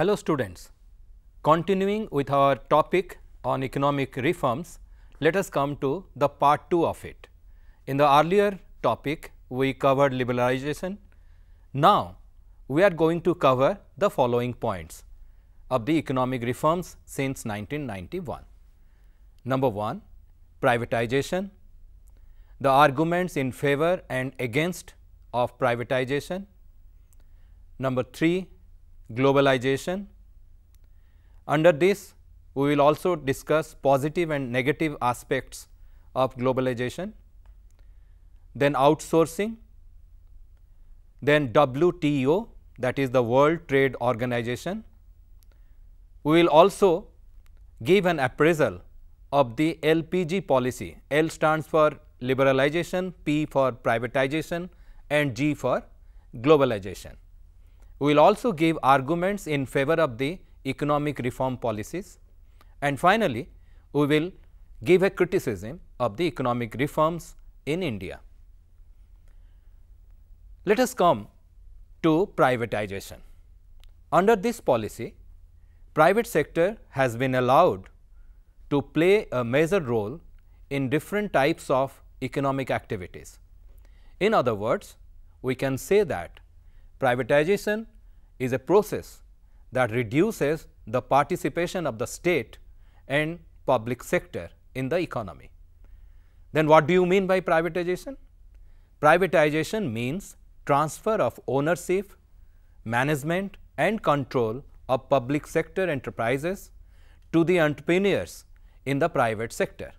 Hello students, continuing with our topic on economic reforms, let us come to the part 2 of it. In the earlier topic, we covered liberalization. Now, we are going to cover the following points of the economic reforms since 1991. Number 1. Privatization The arguments in favor and against of privatization. Number 3 globalization. Under this, we will also discuss positive and negative aspects of globalization, then outsourcing, then WTO that is the World Trade Organization. We will also give an appraisal of the LPG policy. L stands for liberalization, P for privatization and G for globalization. We will also give arguments in favor of the economic reform policies. And finally, we will give a criticism of the economic reforms in India. Let us come to privatization. Under this policy, private sector has been allowed to play a major role in different types of economic activities. In other words, we can say that Privatization is a process that reduces the participation of the state and public sector in the economy. Then what do you mean by privatization? Privatization means transfer of ownership, management and control of public sector enterprises to the entrepreneurs in the private sector.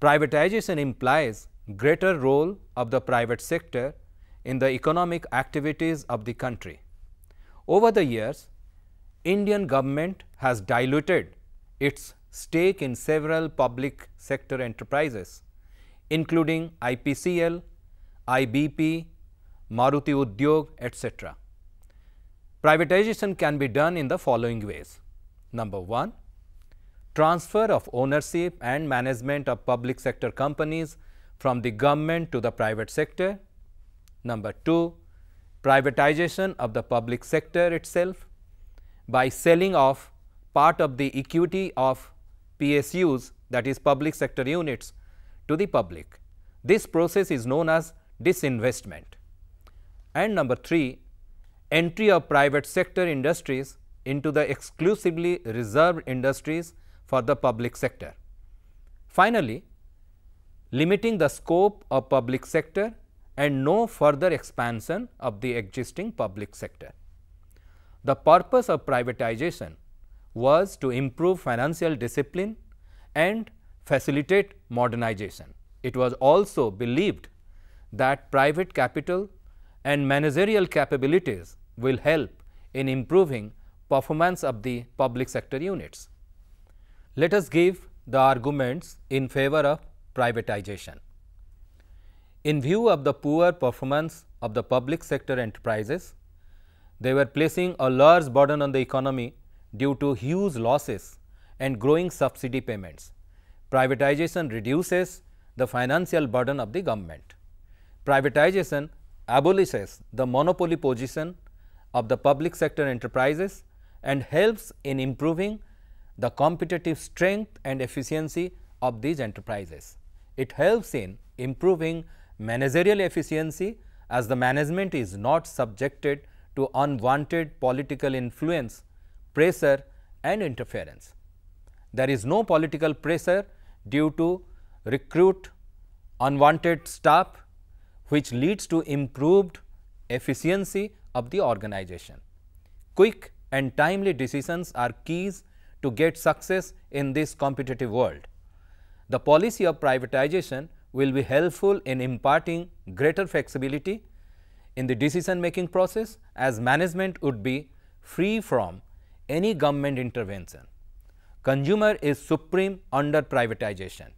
Privatization implies greater role of the private sector in the economic activities of the country. Over the years, Indian government has diluted its stake in several public sector enterprises, including IPCL, IBP, Maruti Udyog, etc. Privatization can be done in the following ways. Number 1. Transfer of ownership and management of public sector companies from the government to the private sector Number 2, privatization of the public sector itself by selling off part of the equity of PSUs that is public sector units to the public. This process is known as disinvestment. And number 3, entry of private sector industries into the exclusively reserved industries for the public sector. Finally, limiting the scope of public sector and no further expansion of the existing public sector. The purpose of privatization was to improve financial discipline and facilitate modernization. It was also believed that private capital and managerial capabilities will help in improving performance of the public sector units. Let us give the arguments in favor of privatization. In view of the poor performance of the public sector enterprises, they were placing a large burden on the economy due to huge losses and growing subsidy payments. Privatization reduces the financial burden of the government. Privatization abolishes the monopoly position of the public sector enterprises and helps in improving the competitive strength and efficiency of these enterprises. It helps in improving managerial efficiency as the management is not subjected to unwanted political influence, pressure and interference. There is no political pressure due to recruit unwanted staff which leads to improved efficiency of the organization. Quick and timely decisions are keys to get success in this competitive world. The policy of privatization will be helpful in imparting greater flexibility in the decision making process as management would be free from any government intervention. Consumer is supreme under privatization.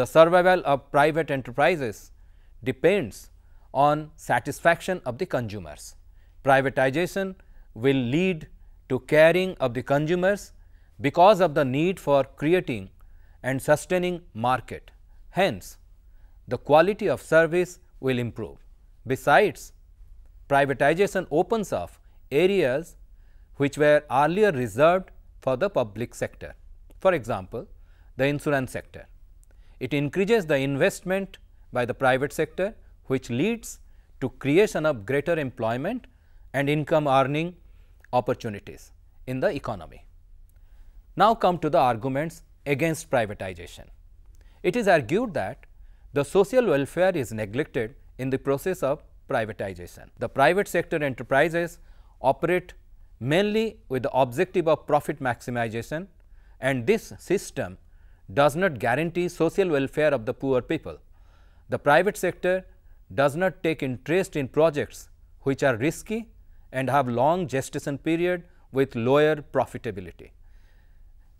The survival of private enterprises depends on satisfaction of the consumers. Privatization will lead to caring of the consumers because of the need for creating and sustaining market. Hence, the quality of service will improve. Besides, privatization opens up areas which were earlier reserved for the public sector. For example, the insurance sector. It increases the investment by the private sector which leads to creation of greater employment and income earning opportunities in the economy. Now come to the arguments against privatization. It is argued that the social welfare is neglected in the process of privatization. The private sector enterprises operate mainly with the objective of profit maximization and this system does not guarantee social welfare of the poor people. The private sector does not take interest in projects which are risky and have long gestation period with lower profitability.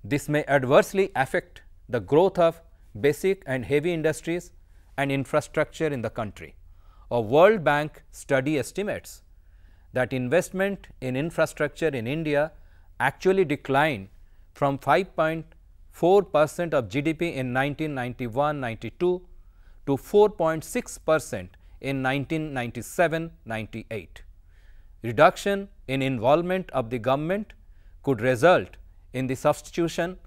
This may adversely affect the growth of basic and heavy industries and infrastructure in the country. A World Bank study estimates that investment in infrastructure in India actually declined from 5.4 percent of GDP in 1991-92 to 4.6 percent in 1997-98. Reduction in involvement of the government could result in the substitution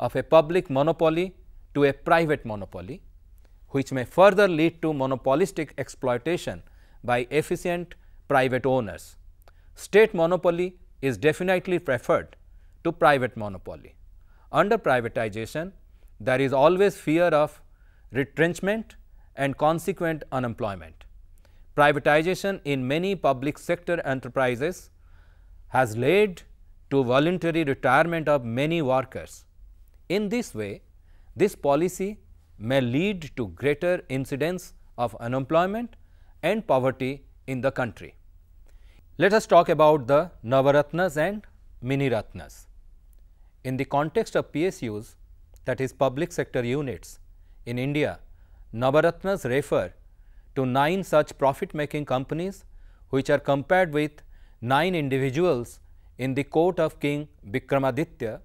of a public monopoly to a private monopoly which may further lead to monopolistic exploitation by efficient private owners. State monopoly is definitely preferred to private monopoly. Under privatization, there is always fear of retrenchment and consequent unemployment. Privatization in many public sector enterprises has led to voluntary retirement of many workers. In this way, this policy may lead to greater incidence of unemployment and poverty in the country. Let us talk about the Navaratnas and Mini Ratnas. In the context of PSUs, that is public sector units, in India, Navaratnas refer to nine such profit making companies, which are compared with nine individuals in the court of King Vikramaditya,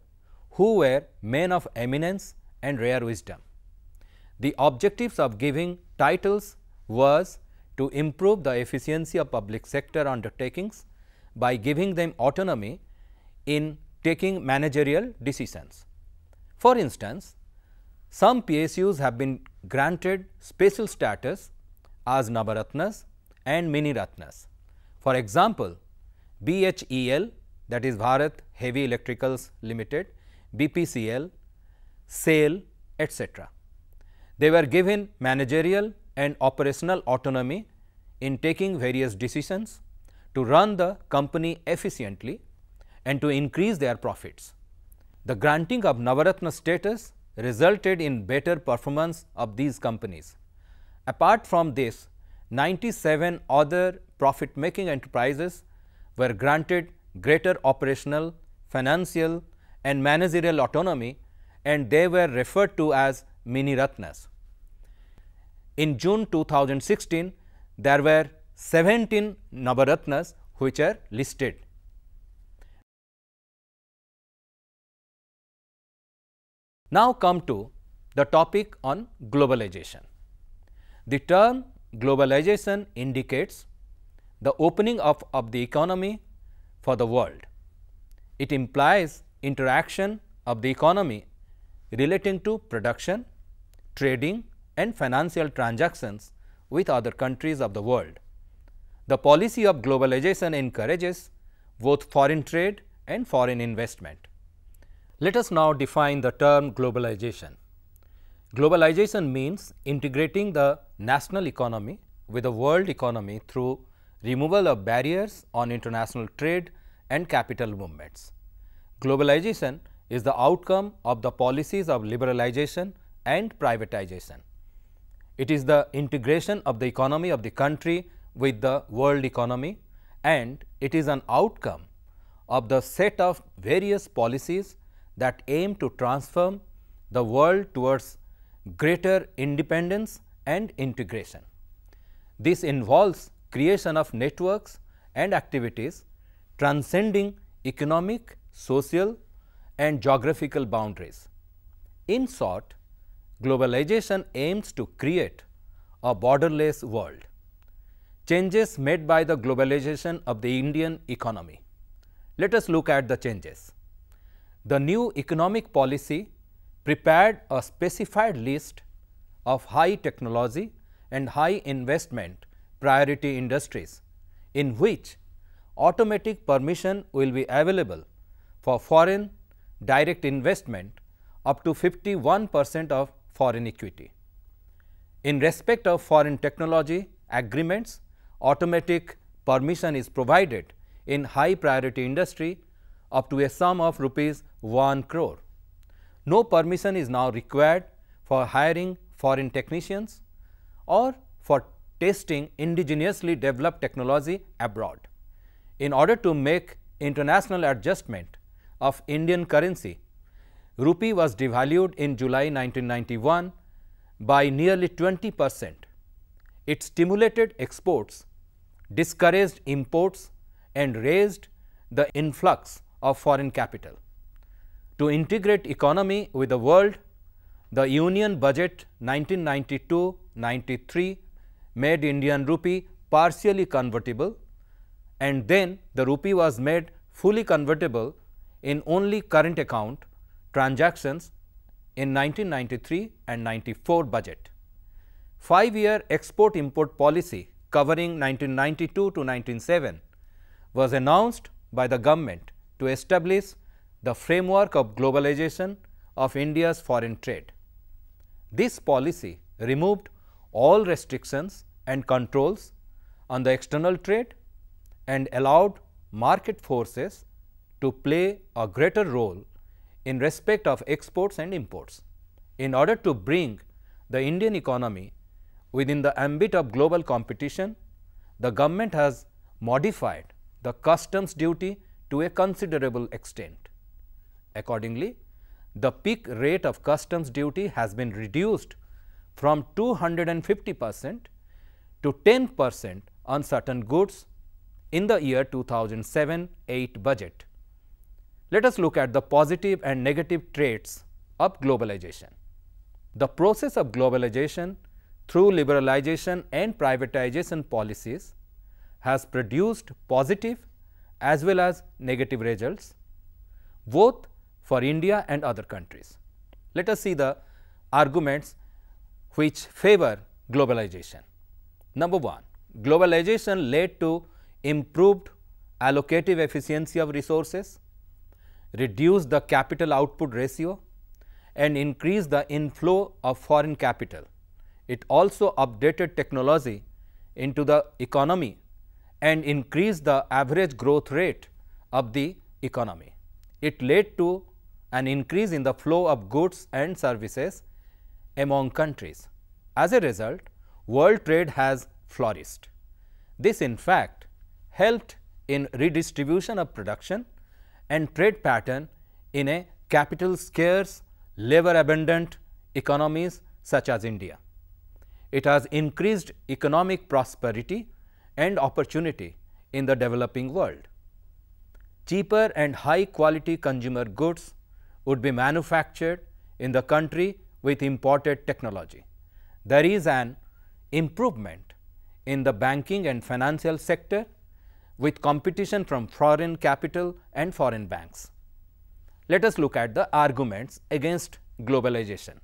who were men of eminence and rare wisdom. The objectives of giving titles was to improve the efficiency of public sector undertakings by giving them autonomy in taking managerial decisions. For instance, some PSUs have been granted special status as Navaratnas and Mini Ratnas. For example, BHEL that is Bharat Heavy Electricals Limited, BPCL, SAIL, etc. They were given managerial and operational autonomy in taking various decisions to run the company efficiently and to increase their profits. The granting of Navaratna status resulted in better performance of these companies. Apart from this, 97 other profit making enterprises were granted greater operational, financial and managerial autonomy and they were referred to as mini ratnas. In June 2016, there were 17 Navaratnas which are listed. Now come to the topic on globalization. The term globalization indicates the opening up of the economy for the world. It implies interaction of the economy relating to production trading and financial transactions with other countries of the world. The policy of globalization encourages both foreign trade and foreign investment. Let us now define the term globalization. Globalization means integrating the national economy with the world economy through removal of barriers on international trade and capital movements. Globalization is the outcome of the policies of liberalization and privatization. It is the integration of the economy of the country with the world economy and it is an outcome of the set of various policies that aim to transform the world towards greater independence and integration. This involves creation of networks and activities transcending economic, social and geographical boundaries. In short, Globalization aims to create a borderless world. Changes made by the globalization of the Indian economy. Let us look at the changes. The new economic policy prepared a specified list of high technology and high investment priority industries, in which automatic permission will be available for foreign direct investment up to 51 percent of foreign equity. In respect of foreign technology agreements, automatic permission is provided in high priority industry up to a sum of rupees 1 crore. No permission is now required for hiring foreign technicians or for testing indigenously developed technology abroad. In order to make international adjustment of Indian currency rupee was devalued in July 1991 by nearly 20 percent. It stimulated exports, discouraged imports and raised the influx of foreign capital. To integrate economy with the world, the Union Budget 1992-93 made Indian rupee partially convertible and then the rupee was made fully convertible in only current account transactions in 1993 and 94 budget. Five-year export-import policy covering 1992 to 1997 was announced by the government to establish the framework of globalization of India's foreign trade. This policy removed all restrictions and controls on the external trade and allowed market forces to play a greater role in respect of exports and imports in order to bring the Indian economy within the ambit of global competition, the government has modified the customs duty to a considerable extent. Accordingly, the peak rate of customs duty has been reduced from 250 percent to 10 percent on certain goods in the year 2007-8 budget. Let us look at the positive and negative traits of globalization. The process of globalization through liberalization and privatization policies has produced positive as well as negative results, both for India and other countries. Let us see the arguments which favor globalization. Number 1, globalization led to improved allocative efficiency of resources, reduce the capital output ratio and increase the inflow of foreign capital. It also updated technology into the economy and increased the average growth rate of the economy. It led to an increase in the flow of goods and services among countries. As a result, world trade has flourished. This in fact helped in redistribution of production and trade pattern in a capital scarce, labor abundant economies such as India. It has increased economic prosperity and opportunity in the developing world. Cheaper and high quality consumer goods would be manufactured in the country with imported technology. There is an improvement in the banking and financial sector with competition from foreign capital and foreign banks. Let us look at the arguments against globalization.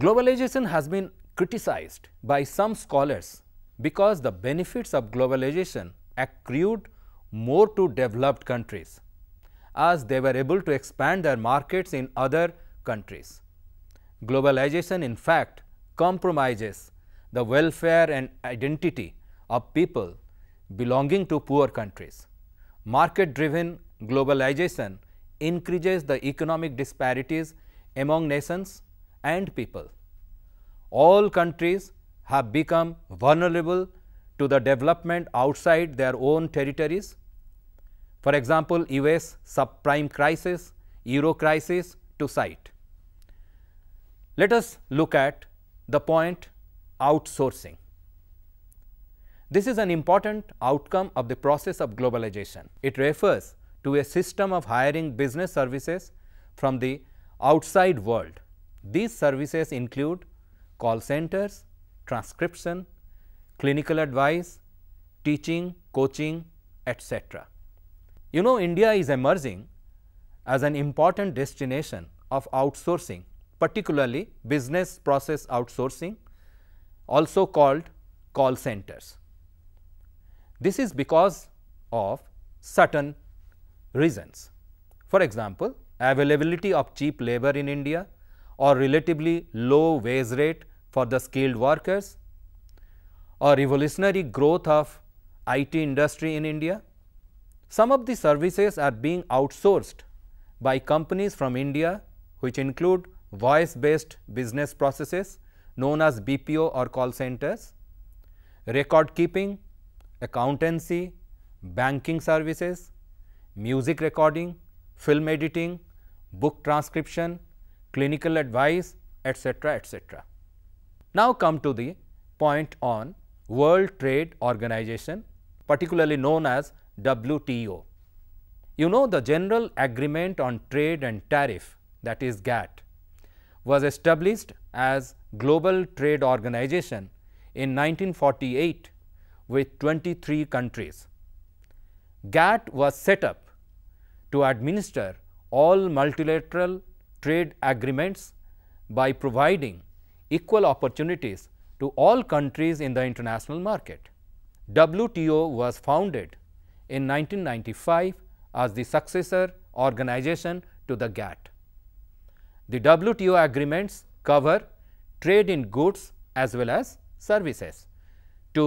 Globalization has been criticized by some scholars because the benefits of globalization accrued more to developed countries as they were able to expand their markets in other countries. Globalization in fact compromises the welfare and identity of people belonging to poor countries. Market driven globalization increases the economic disparities among nations and people. All countries have become vulnerable to the development outside their own territories. For example, US subprime crisis, euro crisis to cite. Let us look at the point outsourcing. This is an important outcome of the process of globalization. It refers to a system of hiring business services from the outside world. These services include call centers, transcription, clinical advice, teaching, coaching, etc. You know India is emerging as an important destination of outsourcing, particularly business process outsourcing, also called call centers. This is because of certain reasons. For example, availability of cheap labor in India or relatively low wage rate for the skilled workers or revolutionary growth of IT industry in India. Some of the services are being outsourced by companies from India which include voice based business processes known as BPO or call centers, record keeping accountancy, banking services, music recording, film editing, book transcription, clinical advice, etc., etc. Now come to the point on World Trade Organization, particularly known as WTO. You know the General Agreement on Trade and Tariff that is GATT was established as Global Trade Organization in 1948 with 23 countries. GATT was set up to administer all multilateral trade agreements by providing equal opportunities to all countries in the international market. WTO was founded in 1995 as the successor organization to the GATT. The WTO agreements cover trade in goods as well as services to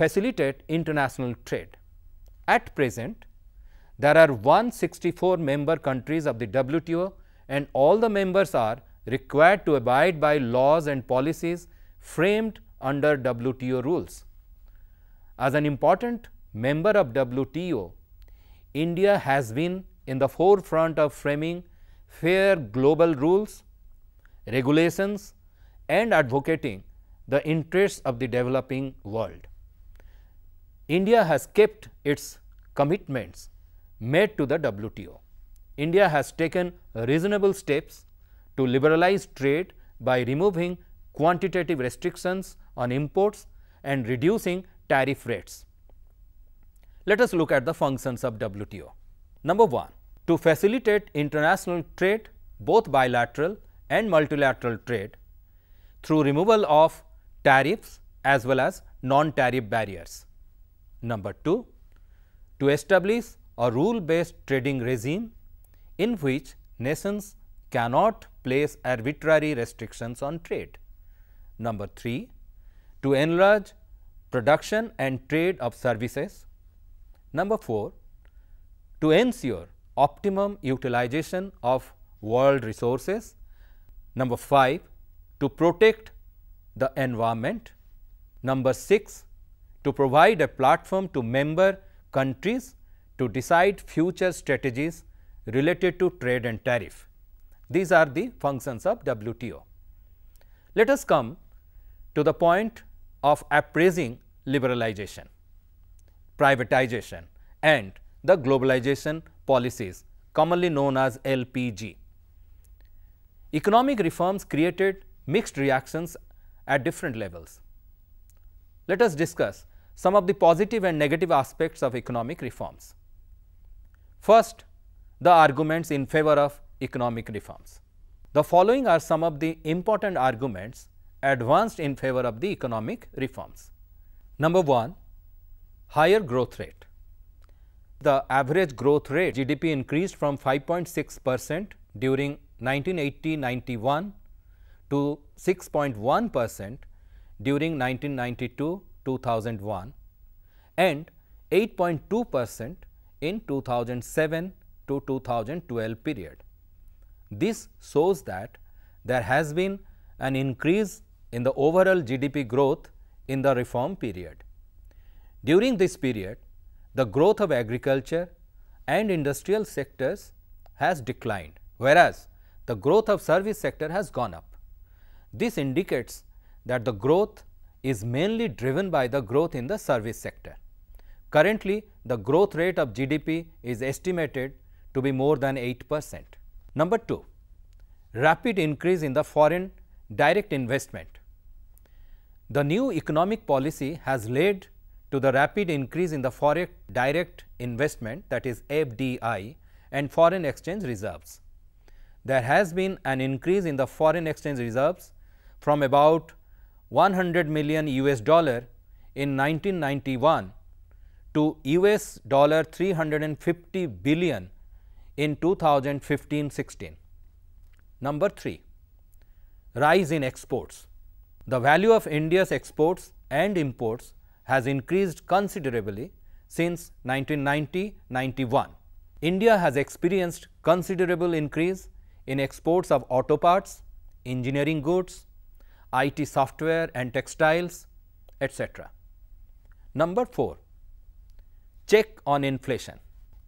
facilitate international trade. At present, there are 164 member countries of the WTO and all the members are required to abide by laws and policies framed under WTO rules. As an important member of WTO, India has been in the forefront of framing fair global rules, regulations and advocating the interests of the developing world. India has kept its commitments made to the WTO. India has taken reasonable steps to liberalize trade by removing quantitative restrictions on imports and reducing tariff rates. Let us look at the functions of WTO. Number 1. To facilitate international trade, both bilateral and multilateral trade, through removal of tariffs as well as non-tariff barriers. Number 2, to establish a rule based trading regime in which nations cannot place arbitrary restrictions on trade. Number 3, to enlarge production and trade of services. Number 4, to ensure optimum utilization of world resources. Number 5, to protect the environment. Number 6, to provide a platform to member countries to decide future strategies related to trade and tariff. These are the functions of WTO. Let us come to the point of appraising liberalization, privatization and the globalization policies commonly known as LPG. Economic reforms created mixed reactions at different levels. Let us discuss some of the positive and negative aspects of economic reforms. First, the arguments in favor of economic reforms. The following are some of the important arguments advanced in favor of the economic reforms. Number 1, higher growth rate. The average growth rate GDP increased from 5.6 percent during 1980-91 to 6.1 percent during 1992 2001 and 8.2 percent in 2007 to 2012 period. This shows that there has been an increase in the overall GDP growth in the reform period. During this period, the growth of agriculture and industrial sectors has declined, whereas the growth of service sector has gone up. This indicates that the growth is mainly driven by the growth in the service sector. Currently, the growth rate of GDP is estimated to be more than 8 percent. Number 2. Rapid increase in the foreign direct investment. The new economic policy has led to the rapid increase in the foreign direct investment that is FDI and foreign exchange reserves. There has been an increase in the foreign exchange reserves from about 100 million US dollar in 1991 to US dollar 350 billion in 2015-16. Number 3, rise in exports. The value of India's exports and imports has increased considerably since 1990-91. India has experienced considerable increase in exports of auto parts, engineering goods, IT software and textiles, etc. Number 4. Check on inflation.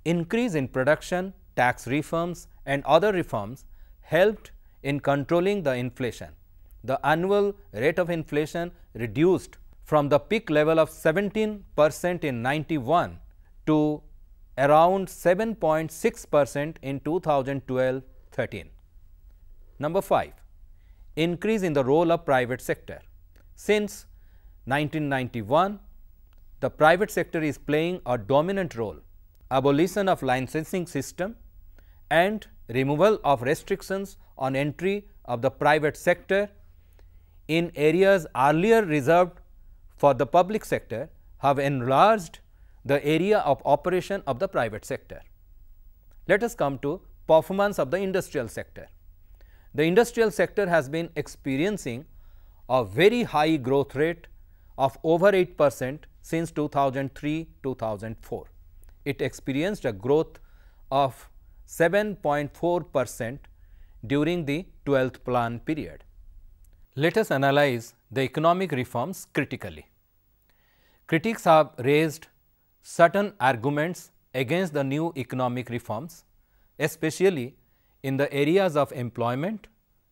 Increase in production, tax reforms and other reforms helped in controlling the inflation. The annual rate of inflation reduced from the peak level of 17 percent in 91 to around 7.6 percent in 2012-13. Number 5 increase in the role of private sector. Since 1991, the private sector is playing a dominant role. Abolition of licensing system and removal of restrictions on entry of the private sector in areas earlier reserved for the public sector have enlarged the area of operation of the private sector. Let us come to performance of the industrial sector. The industrial sector has been experiencing a very high growth rate of over 8 percent since 2003-2004. It experienced a growth of 7.4 percent during the 12th plan period. Let us analyze the economic reforms critically. Critics have raised certain arguments against the new economic reforms, especially in the areas of employment,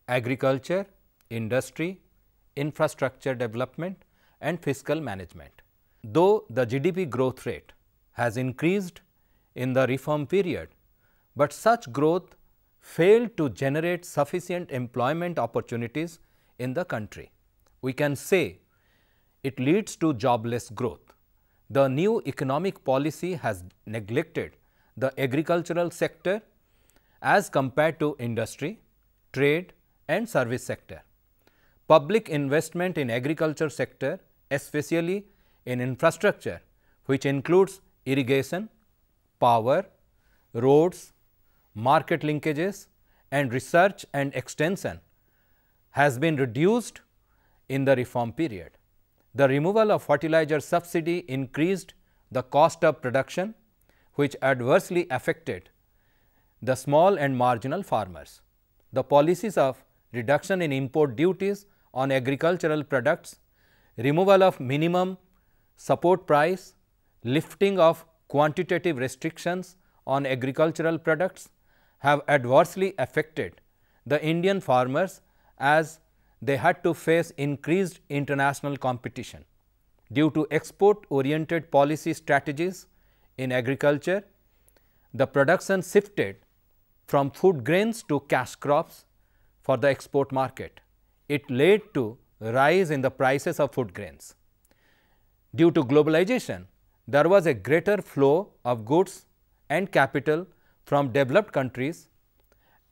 agriculture, industry, infrastructure development and fiscal management. Though the GDP growth rate has increased in the reform period, but such growth failed to generate sufficient employment opportunities in the country. We can say it leads to jobless growth. The new economic policy has neglected the agricultural sector as compared to industry, trade and service sector. Public investment in agriculture sector, especially in infrastructure, which includes irrigation, power, roads, market linkages and research and extension has been reduced in the reform period. The removal of fertilizer subsidy increased the cost of production, which adversely affected the small and marginal farmers. The policies of reduction in import duties on agricultural products, removal of minimum support price, lifting of quantitative restrictions on agricultural products have adversely affected the Indian farmers as they had to face increased international competition due to export oriented policy strategies in agriculture. The production shifted from food grains to cash crops for the export market. It led to rise in the prices of food grains. Due to globalization, there was a greater flow of goods and capital from developed countries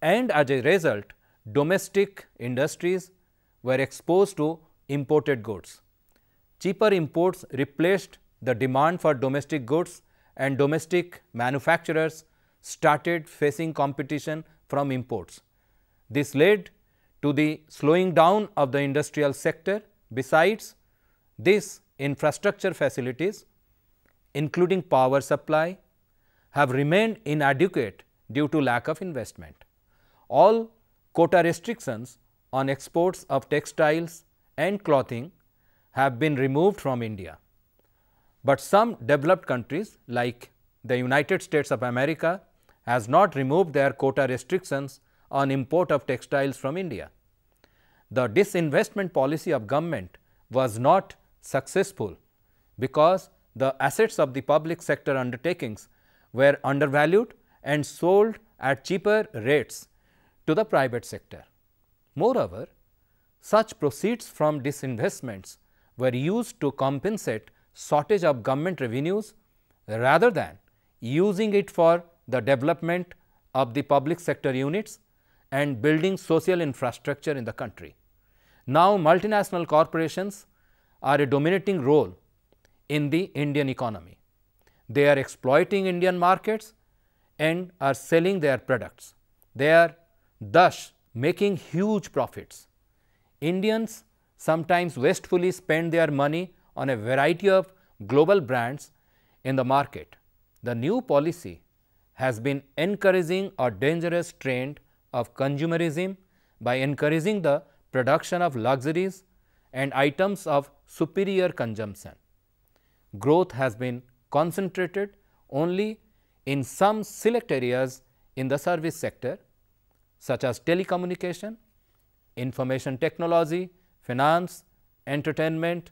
and as a result, domestic industries were exposed to imported goods. Cheaper imports replaced the demand for domestic goods and domestic manufacturers started facing competition from imports. This led to the slowing down of the industrial sector. Besides this, infrastructure facilities, including power supply, have remained inadequate due to lack of investment. All quota restrictions on exports of textiles and clothing have been removed from India. But some developed countries like the United States of America has not removed their quota restrictions on import of textiles from India. The disinvestment policy of government was not successful because the assets of the public sector undertakings were undervalued and sold at cheaper rates to the private sector. Moreover, such proceeds from disinvestments were used to compensate shortage of government revenues rather than using it for the development of the public sector units and building social infrastructure in the country. Now, multinational corporations are a dominating role in the Indian economy. They are exploiting Indian markets and are selling their products. They are thus making huge profits. Indians sometimes wastefully spend their money on a variety of global brands in the market. The new policy has been encouraging a dangerous trend of consumerism by encouraging the production of luxuries and items of superior consumption. Growth has been concentrated only in some select areas in the service sector such as telecommunication, information technology, finance, entertainment,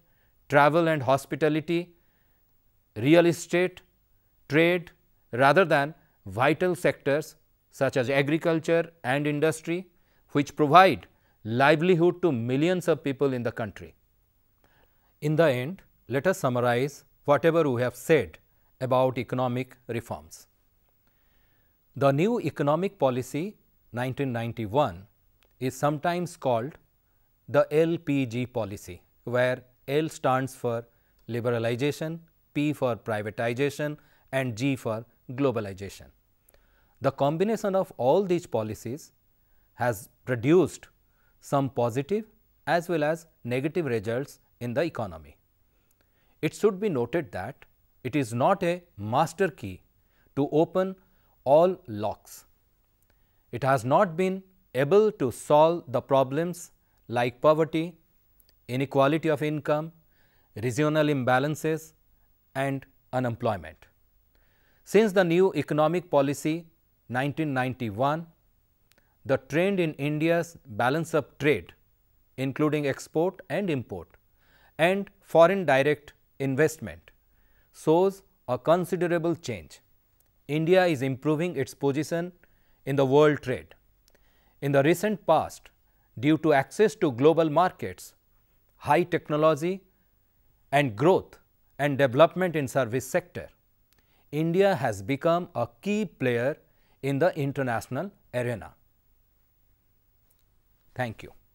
travel and hospitality, real estate, trade rather than vital sectors such as agriculture and industry, which provide livelihood to millions of people in the country. In the end, let us summarize whatever we have said about economic reforms. The new economic policy 1991 is sometimes called the LPG policy, where L stands for liberalization, P for privatization and G for globalization. The combination of all these policies has produced some positive as well as negative results in the economy. It should be noted that it is not a master key to open all locks. It has not been able to solve the problems like poverty, inequality of income, regional imbalances and unemployment. Since the new economic policy 1991, the trend in India's balance of trade including export and import and foreign direct investment shows a considerable change. India is improving its position in the world trade. In the recent past, due to access to global markets, high technology and growth and development in service sector, India has become a key player in the international arena. Thank you.